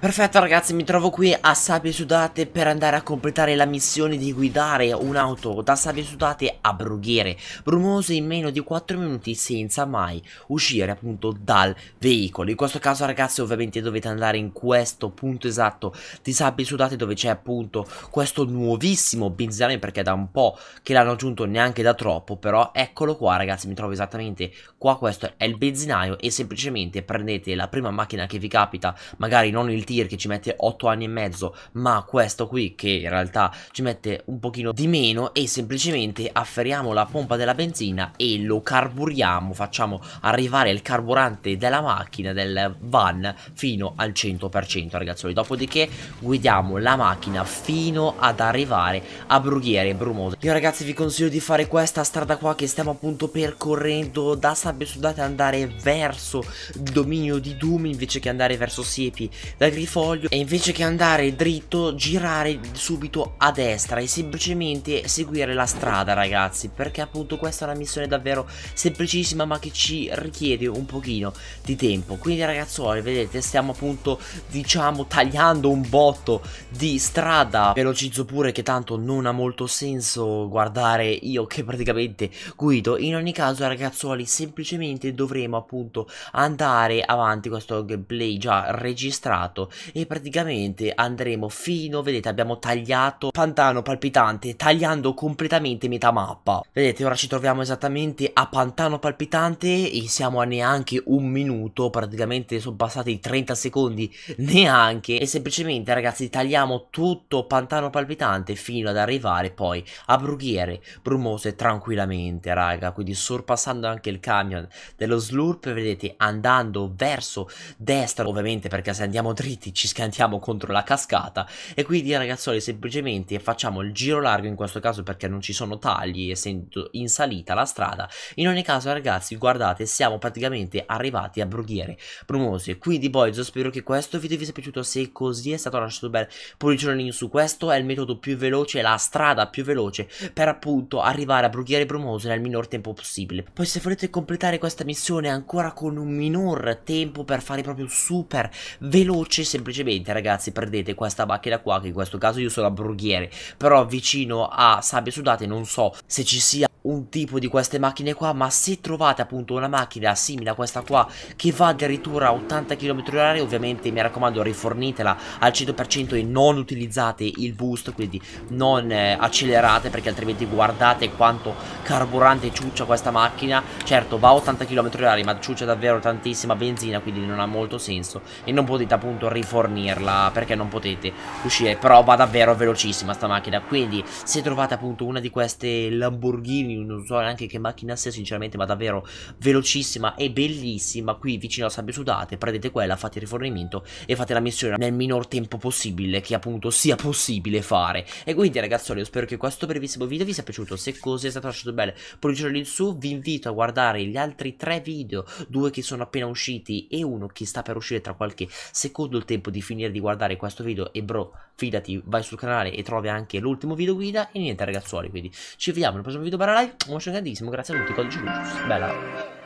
Perfetto ragazzi, mi trovo qui a Sabbie Sudate per andare a completare la missione di guidare un'auto da Sabbie Sudate a Brughiere, brumose in meno di 4 minuti senza mai uscire appunto dal veicolo. In questo caso ragazzi ovviamente dovete andare in questo punto esatto di Sabbie Sudate dove c'è appunto questo nuovissimo benzinaio perché da un po' che l'hanno aggiunto neanche da troppo, però eccolo qua ragazzi, mi trovo esattamente qua, questo è il benzinaio e semplicemente prendete la prima macchina che vi capita, magari non il Frontier che ci mette 8 anni e mezzo, ma questo qui che in realtà ci mette un pochino di meno e semplicemente afferriamo la pompa della benzina e lo carburiamo, facciamo arrivare il carburante della macchina, del van, fino al 100% ragazzi Dopodiché guidiamo la macchina fino ad arrivare a Brughiere Brumoso. Io ragazzi vi consiglio di fare questa strada qua che stiamo appunto percorrendo da Sabbia sudate andare verso il dominio di Doom invece che andare verso Siepi. Da portafoglio e invece che andare dritto girare subito a destra e semplicemente seguire la strada ragazzi perché appunto questa è una missione davvero semplicissima ma che ci richiede un pochino di tempo quindi ragazzuoli vedete stiamo appunto diciamo tagliando un botto di strada velocizzo pure che tanto non ha molto senso guardare io che praticamente guido in ogni caso ragazzuoli semplicemente dovremo appunto andare avanti questo gameplay già registrato e praticamente andremo fino, vedete abbiamo tagliato Pantano Palpitante tagliando completamente metà mappa Vedete ora ci troviamo esattamente a Pantano Palpitante e siamo a neanche un minuto praticamente sono passati 30 secondi neanche e semplicemente ragazzi tagliamo tutto Pantano Palpitante fino ad arrivare poi a Brughiere Brumose tranquillamente raga quindi sorpassando anche il camion dello slurp vedete andando verso destra ovviamente perché se andiamo dritto partiti ci scantiamo contro la cascata e quindi ragazzuoli semplicemente facciamo il giro largo in questo caso perché non ci sono tagli essendo in salita la strada in ogni caso ragazzi guardate siamo praticamente arrivati a Brughiere Brumose quindi boys spero che questo video vi sia piaciuto se così è stato lasciato bene pollicionalino su questo è il metodo più veloce la strada più veloce per appunto arrivare a Brughiere Brumose nel minor tempo possibile poi se volete completare questa missione ancora con un minor tempo per fare proprio super veloce veloce semplicemente ragazzi prendete questa macchina qua che in questo caso io sono a Brughiere però vicino a sabbie Sudate non so se ci sia un tipo di queste macchine qua ma se trovate appunto una macchina simile a questa qua che va addirittura a 80 km h ovviamente mi raccomando rifornitela al 100% e non utilizzate il boost quindi non eh, accelerate perché altrimenti guardate quanto carburante ciuccia questa macchina certo va a 80 km h ma ciuccia davvero tantissima benzina quindi non ha molto senso e non potete appunto rifornirla perché non potete uscire Però va davvero velocissima sta macchina Quindi se trovate appunto una di queste Lamborghini Non so neanche che macchina sia sinceramente ma davvero velocissima e bellissima Qui vicino a Sabbia Sudate prendete quella fate il rifornimento e fate la missione nel minor tempo possibile Che appunto sia possibile fare E quindi ragazzuoli io spero che questo brevissimo video vi sia piaciuto Se così è stato lasciato bene poggiatelo lì su Vi invito a guardare gli altri tre video Due che sono appena usciti e uno che sta per uscire tra qualche secondo il tempo di finire di guardare questo video e bro fidati vai sul canale e trovi anche l'ultimo video guida e niente ragazzuoli quindi ci vediamo nel prossimo video barra live un bacio grandissimo grazie a tutti codice Lucius bella